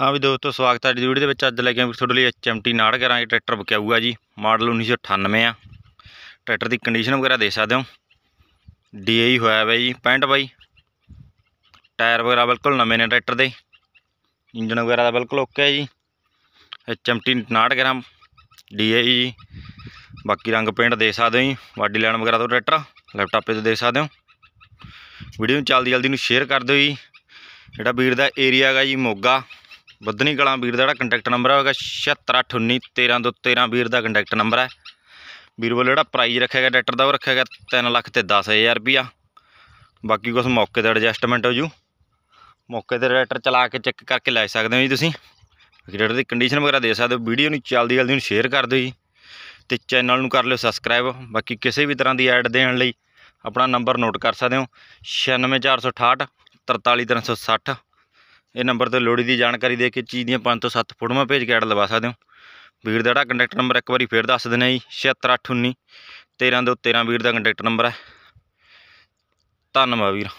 ਹਾਂ ਵੀ ਦੋਸਤੋ ਸਵਾਗਤ ਹੈ ਅੱਜ ਦੀ ਵੀਡੀਓ ਦੇ ਵਿੱਚ ਅੱਜ ਲੈ ਕੇ ਆਇਆ ਤੁਹਾਡੇ ਲਈ ਐਚਐਮਟੀ 911 ਟਰੈਕਟਰ ਬਕਿਆਊਗਾ ਜੀ ਮਾਡਲ 1998 ਆ ਟਰੈਕਟਰ ਦੀ ਕੰਡੀਸ਼ਨ ਵਗੈਰਾ ਦੇਖ ਸਕਦੇ ਹੋ ਡੀਏਈ e ਹੋਇਆ ਬਈ ਜੀ 65 ਬਾਈ ਟਾਇਰ ਵਗੈਰਾ ਬਿਲਕੁਲ ਨਵੇਂ ਨੇ ਟਰੈਕਟਰ ਦੇ ਇੰਜਨ ਵਗੈਰਾ ਦਾ ਬਿਲਕੁਲ ਓਕੇ ਹੈ ਜੀ ਐਚਐਮਟੀ ਗ੍ਰਾਮ ਡੀਏਈ ਜੀ ਬਾਕੀ ਰੰਗ ਪੇਂਟ ਦੇਖ ਸਕਦੇ ਹੋ ਜੀ ਵਾਡੀ ਲਾਈਨ ਵਗੈਰਾ ਤੋਂ ਟਰੈਕਟਰ ਲੈਪਟਾਪ 'ਤੇ ਦੇਖ ਸਕਦੇ ਹੋ ਵੀਡੀਓ ਨੂੰ ਜਲਦੀ ਜਲਦੀ ਨੂੰ ਸ਼ੇਅਰ ਕਰ ਦਿਓ ਜੀ ਜਿਹੜਾ ਵੀਰ ਦਾ ਏਰੀਆ ਹੈਗਾ ਜੀ ਮੋਗਾ ਬੱਦਨੀ ਕਲਾਂ ਵੀਰ ਦਾ ਜਿਹੜਾ ਕੰਟੈਕਟ ਨੰਬਰ ਹੈਗਾ 7681913213 ਵੀਰ ਦਾ ਕੰਟੈਕਟ ਨੰਬਰ ਹੈ ਵੀਰ ਵੱਲੋਂ ਜਿਹੜਾ ਪ੍ਰਾਈਜ਼ ਰੱਖਿਆ ਗਿਆ ਟਰੈਕਟਰ ਦਾ ਉਹ ਰੱਖਿਆ ਗਿਆ 3 ਲੱਖ ਤੇ 10000 ਰੁਪਿਆ ਬਾਕੀ ਕੁਝ ਮੌਕੇ ਤੇ ਐਡਜਸਟਮੈਂਟ ਹੋ ਜੂ ਮੌਕੇ ਤੇ ਟਰੈਕਟਰ ਚਲਾ ਕੇ ਚੈੱਕ ਕਰਕੇ ਲੈ ਸਕਦੇ ਹੋ ਜੀ ਤੁਸੀਂ ਟਰੈਕਟਰ ਦੀ ਕੰਡੀਸ਼ਨ ਵਗੈਰਾ ਦੇ ਸਕਦੇ ਹੋ ਵੀਡੀਓ ਨੂੰ ਚਲਦੀ ਜਲਦੀ ਨੂੰ ਸ਼ੇਅਰ ਕਰ ਦਿਓ ਜੀ ਤੇ ਚੈਨਲ ਨੂੰ ਕਰ ਲਿਓ ਸਬਸਕ੍ਰਾਈਬ ਬਾਕੀ ਕਿਸੇ ਵੀ ਤਰ੍ਹਾਂ ਦੀ ਐਡ ਦੇਣ ਲਈ ਆਪਣਾ ਨੰਬਰ ਨੋਟ ਕਰ ਸਕਦੇ ਹੋ 96468 43360 ਇਹ ਨੰਬਰ ਤੇ ਲੋੜੀ ਦੀ ਜਾਣਕਾਰੀ ਦੇ ਕੇ ਚੀਜ਼ ਦੀਆਂ 5 ਤੋਂ 7 ਫੋਟੋਆਂ ਭੇਜ ਕੇ ਐਡ ਲਵਾ ਸਕਦੇ ਹੋ ਵੀਰ ਦਾ ਜਿਹੜਾ ਕੰਟੈਕਟ ਨੰਬਰ ਇੱਕ ਵਾਰੀ ਫੇਰ ਦੱਸ ਦਿੰਦੇ ਜੀ 76819 13 ਦੇ 13 ਵੀਰ ਦਾ ਕੰਟੈਕਟ ਨੰਬਰ ਹੈ ਧੰਨਵਾਦ ਵੀਰ